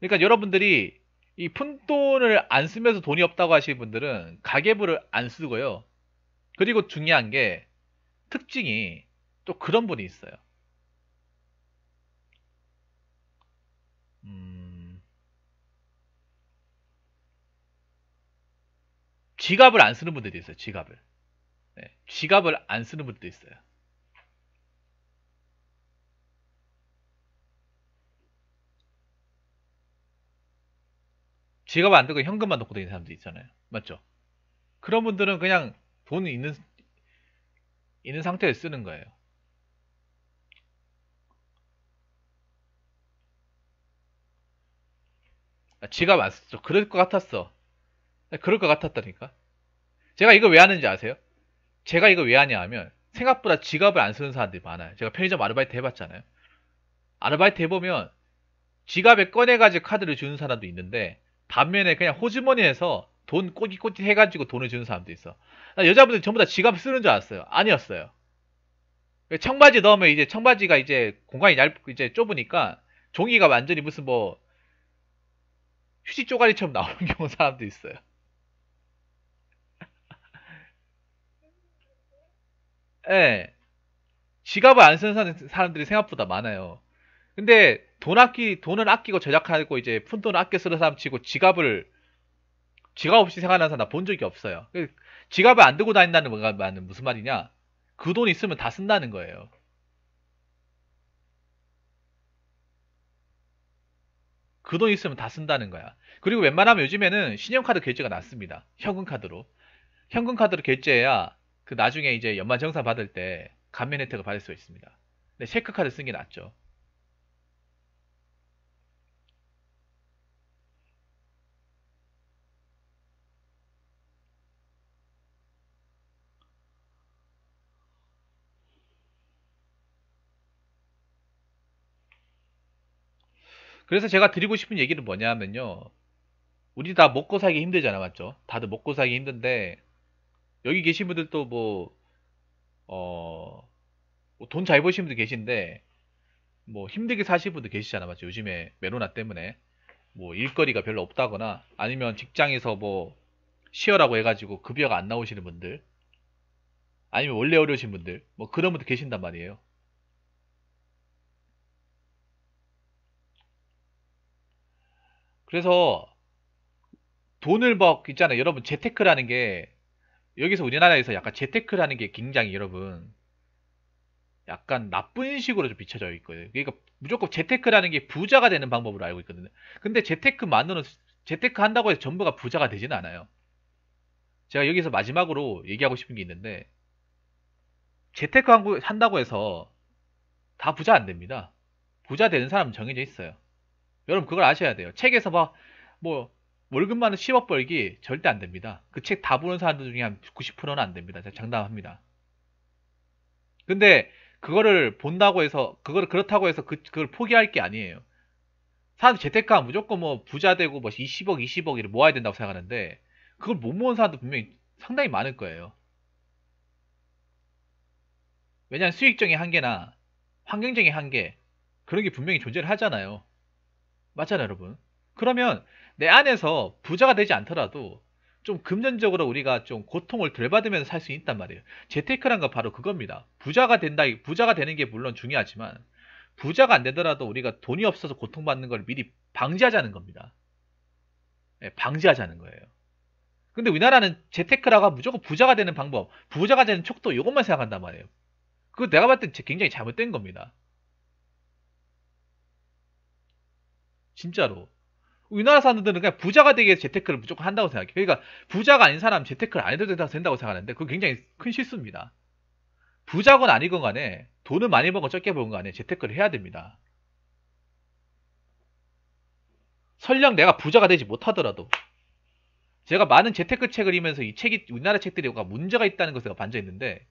그러니까 여러분들이 이 푼돈을 안 쓰면서 돈이 없다고 하시는 분들은 가계부를 안 쓰고요. 그리고 중요한 게 특징이 또 그런 분이 있어요. 음. 지갑을 안 쓰는 분들도 있어요. 지갑을. 네, 지갑을 안 쓰는 분들도 있어요. 지갑 안 들고 현금만 넣고 다니는 사람도 있잖아요. 맞죠? 그런 분들은 그냥 돈 있는 있는 상태에 쓰는 거예요. 아, 지갑안았죠 그럴 것 같았어. 아, 그럴 것 같았다니까. 제가 이거 왜 하는지 아세요? 제가 이거 왜 하냐 하면 생각보다 지갑을 안 쓰는 사람들이 많아요. 제가 편의점 아르바이트 해봤잖아요. 아르바이트 해보면 지갑에 꺼내가지고 카드를 주는 사람도 있는데 반면에 그냥 호주머니에서 돈 꼬깃꼬깃 해가지고 돈을 주는 사람도 있어. 아, 여자분들 전부 다 지갑 쓰는 줄 알았어요. 아니었어요. 청바지 넣으면 이제 청바지가 이제 공간이 얇, 이제 좁으니까 종이가 완전히 무슨 뭐 휴지 쪼가리처럼 나오는 경우 사람도 있어요. 예. 네. 지갑을 안 쓰는 사람들이 생각보다 많아요. 근데 돈 아끼 돈을 아끼고 절작하고 이제 푼돈 아껴 쓰는 사람 치고 지갑을 지갑 없이 생활하는 사람 나 본 적이 없어요. 그 지갑을 안 들고 다닌다는 말은 무슨 말이냐? 그 돈 있으면 다 쓴다는 거예요. 그돈 있으면 다 쓴다는 거야. 그리고 웬만하면 요즘에는 신용카드 결제가 낫습니다. 현금카드로. 현금카드로 결제해야 그 나중에 이제 연말 정산 받을 때 감면 혜택을 받을 수 있습니다. 네, 체크카드 쓴 게 낫죠. 그래서 제가 드리고 싶은 얘기는 뭐냐면요. 우리 다 먹고 살기 힘들잖아, 맞죠? 다들 먹고 살기 힘든데, 여기 계신 분들도 뭐, 어, 뭐 돈잘 버신 분도 계신데, 뭐 힘들게 사시는 분도 계시잖아, 맞죠? 요즘에 메로나 때문에. 뭐 일거리가 별로 없다거나, 아니면 직장에서 뭐, 쉬어라고 해가지고 급여가 안 나오시는 분들, 아니면 원래 어려우신 분들, 뭐 그런 분들 계신단 말이에요. 그래서 돈을 막 있잖아요. 여러분 재테크라는 게 여기서 우리나라에서 약간 재테크라는 게 굉장히 여러분 약간 나쁜 식으로 좀 비춰져 있거든요. 그러니까 무조건 재테크라는 게 부자가 되는 방법으로 알고 있거든요. 근데 재테크만으로는 재테크 한다고 해서 전부가 부자가 되진 않아요. 제가 여기서 마지막으로 얘기하고 싶은 게 있는데 재테크 한다고 해서 다 부자 안 됩니다. 부자 되는 사람 은 정해져 있어요. 여러분 그걸 아셔야 돼요. 책에서 봐, 뭐 월급만 은 10억 벌기 절대 안 됩니다. 그 책 다 보는 사람들 중에 한 90%는 안 됩니다. 장담합니다. 근데 그거를 본다고 해서 그거를 그렇다고 해서 그, 그걸 포기할 게 아니에요. 사람들 재테크가 무조건 뭐 부자 되고 뭐 20억, 20억 이를 모아야 된다고 생각하는데 그걸 못 모은 사람도 분명히 상당히 많을 거예요. 왜냐하면 수익적인 한계나 환경적인 한계 그런 게 분명히 존재를 하잖아요. 맞잖아요, 여러분. 그러면 내 안에서 부자가 되지 않더라도 좀 금전적으로 우리가 좀 고통을 덜 받으면서 살 수 있단 말이에요. 재테크란 건 바로 그겁니다. 부자가 된다, 부자가 되는 게 물론 중요하지만 부자가 안 되더라도 우리가 돈이 없어서 고통받는 걸 미리 방지하자는 겁니다. 네, 방지하자는 거예요. 근데 우리나라는 재테크라고 무조건 부자가 되는 방법, 부자가 되는 촉도 이것만 생각한단 말이에요. 그거 내가 봤을 때 굉장히 잘못된 겁니다. 진짜로. 우리나라 사람들은 그냥 부자가 되기 위해서 재테크를 무조건 한다고 생각해요. 그러니까 부자가 아닌 사람 재테크를 안 해도 된다고 생각하는데 그건 굉장히 큰 실수입니다. 부자건 아니건 간에 돈을 많이 번건 적게 번건 간에 재테크를 해야 됩니다. 설령 내가 부자가 되지 못하더라도 제가 많은 재테크 책을 읽으면서 이 책이 우리나라 책들이 뭔가 문제가 있다는 것을 반전했는데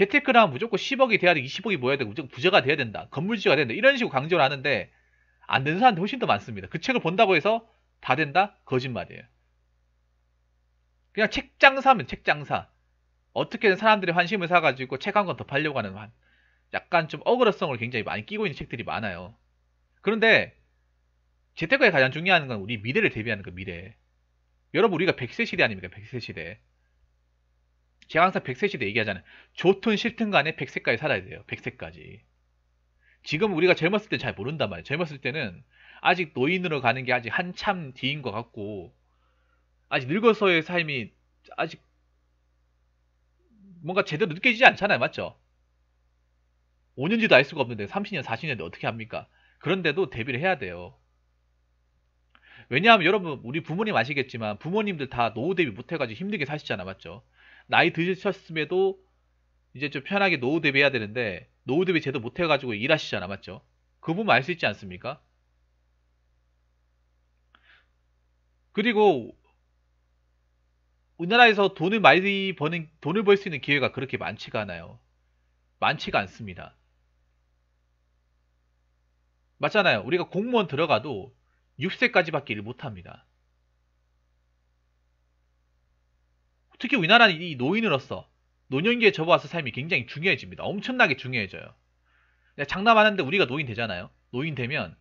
재테크나 무조건 10억이 돼야 되고 20억이 모여야 되고 무조건 부자가 돼야 된다. 건물주가 된다. 이런 식으로 강조를 하는데 안 되는 사람도 훨씬 더 많습니다. 그 책을 본다고 해서 다 된다? 거짓말이에요. 그냥 책 장사면 책 장사. 어떻게든 사람들의 환심을 사가지고 책 한 권 더 팔려고 하는 한 약간 좀억울러성을 굉장히 많이 끼고 있는 책들이 많아요. 그런데 재테크에 가장 중요한 건 우리 미래를 대비하는 거 그 미래. 여러분 우리가 100세 시대 아닙니까? 100세 시대. 제가 항상 100세시대 얘기하잖아요. 좋든 싫든 간에 100세까지 살아야 돼요. 100세까지. 지금 우리가 젊었을 때 잘 모른단 말이에요. 젊었을 때는 아직 노인으로 가는 게 아직 한참 뒤인 것 같고 아직 늙어서의 삶이 아직 뭔가 제대로 느껴지지 않잖아요. 맞죠? 5년지도 알 수가 없는데 30년, 4 0년인 어떻게 합니까? 그런데도 대비를 해야 돼요. 왜냐하면 여러분 우리 부모님 아시겠지만 부모님들 다 노후 대비 못해가지고 힘들게 사시잖아 맞죠? 나이 드셨음에도 이제 좀 편하게 노후 대비해야 되는데 노후 대비 제대로 못 해가지고 일하시잖아 맞죠? 그 부분 알 수 있지 않습니까? 그리고 우리나라에서 돈을 많이 버는 돈을 벌 수 있는 기회가 그렇게 많지가 않아요. 많지가 않습니다. 맞잖아요. 우리가 공무원 들어가도 6세까지밖에 일 못합니다. 특히 우리나라는 이 노인으로서 노년기에 접어와서 삶이 굉장히 중요해집니다. 엄청나게 중요해져요. 장담하는데 우리가 노인 되잖아요. 노인 되면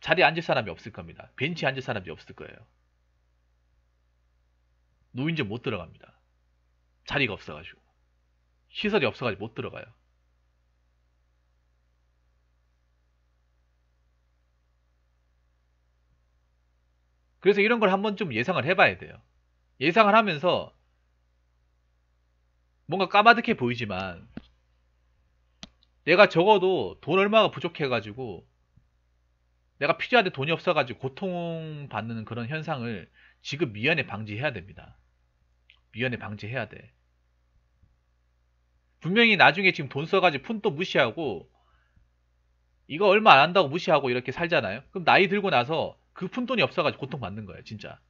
자리에 앉을 사람이 없을 겁니다. 벤치에 앉을 사람이 없을 거예요. 노인전 못 들어갑니다. 자리가 없어가지고. 시설이 없어가지고 못 들어가요. 그래서 이런 걸 한번 좀 예상을 해봐야 돼요. 예상을 하면서 뭔가 까마득해 보이지만 내가 적어도 돈 얼마가 부족해가지고 내가 필요한데 돈이 없어가지고 고통받는 그런 현상을 지금 미연에 방지해야 됩니다. 미연에 방지해야 돼. 분명히 나중에 지금 돈 써가지고 푼돈 무시하고 이거 얼마 안 한다고 무시하고 이렇게 살잖아요. 그럼 나이 들고 나서 그 푼돈이 없어가지고 고통받는 거예요, 진짜.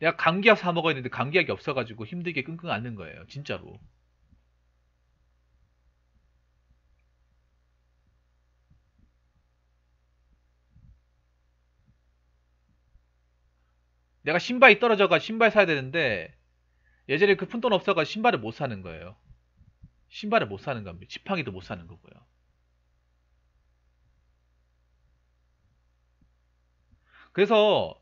내가 감기약 사 먹어야 되는데 감기약이 없어가지고 힘들게 끙끙 앓는 거예요. 진짜로. 내가 신발이 떨어져가 신발 사야 되는데 예전에 그 푼돈 없어가 신발을 못 사는 거예요. 신발을 못 사는 겁니다. 지팡이도 못 사는 거고요. 그래서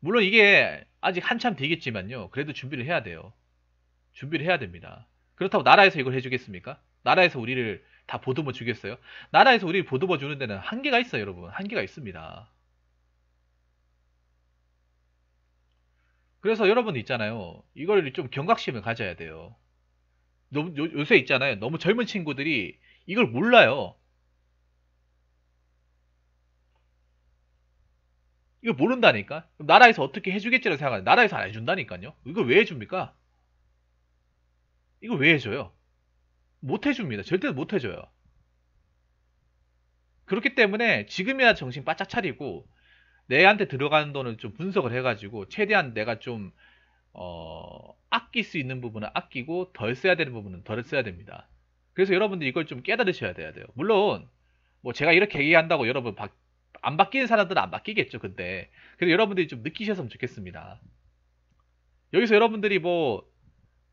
물론 이게 아직 한참 되겠지만요. 그래도 준비를 해야 돼요. 준비를 해야 됩니다. 그렇다고 나라에서 이걸 해주겠습니까? 나라에서 우리를 다 보듬어 주겠어요? 나라에서 우리를 보듬어 주는 데는 한계가 있어요, 여러분. 한계가 있습니다. 그래서 여러분 있잖아요. 이걸 좀 경각심을 가져야 돼요. 요, 요새 있잖아요. 너무 젊은 친구들이 이걸 몰라요. 이거 모른다니까? 나라에서 어떻게 해주겠지라고 생각하는 나라에서 안 해준다니까요? 이거 왜 해줍니까? 이거 왜 해줘요? 못 해줍니다. 절대 못 해줘요. 그렇기 때문에 지금이야 정신 바짝 차리고 내한테 들어가는 돈을 좀 분석을 해가지고 최대한 내가 좀 어, 아낄 수 있는 부분은 아끼고 덜 써야 되는 부분은 덜 써야 됩니다. 그래서 여러분들 이걸 좀 깨달으셔야 돼요 물론 뭐 제가 이렇게 얘기한다고 여러분 바, 안 바뀌는 사람들은 안 바뀌겠죠. 근데 그래도 여러분들이 좀 느끼셨으면 좋겠습니다. 여기서 여러분들이 뭐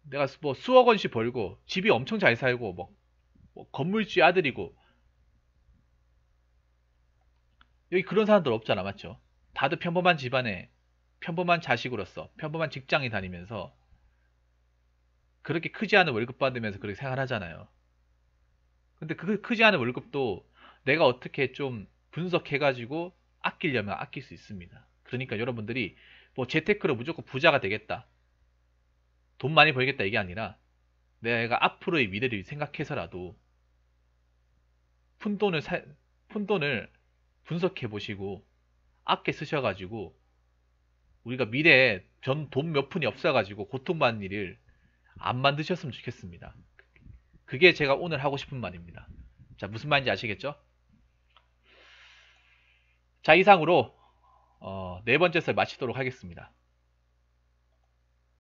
내가 뭐 수억 원씩 벌고 집이 엄청 잘 살고 뭐, 뭐건물주 아들이고 여기 그런 사람들 없잖아 맞죠? 다들 평범한 집안에 평범한 자식으로서 평범한 직장에 다니면서 그렇게 크지 않은 월급 받으면서 그렇게 생활하잖아요. 근데 그 크지 않은 월급도 내가 어떻게 좀 분석해가지고 아끼려면 아낄 수 있습니다. 그러니까 여러분들이 뭐 재테크로 무조건 부자가 되겠다. 돈 많이 벌겠다 이게 아니라 내가 앞으로의 미래를 생각해서라도 푼돈을 사, 푼돈을 분석해 보시고 아껴 쓰셔가지고 우리가 미래에 전 돈 몇 푼이 없어가지고 고통받는 일을 안 만드셨으면 좋겠습니다. 그게 제가 오늘 하고 싶은 말입니다. 자, 무슨 말인지 아시겠죠? 자 이상으로 어, 네 번째 설 마치도록 하겠습니다.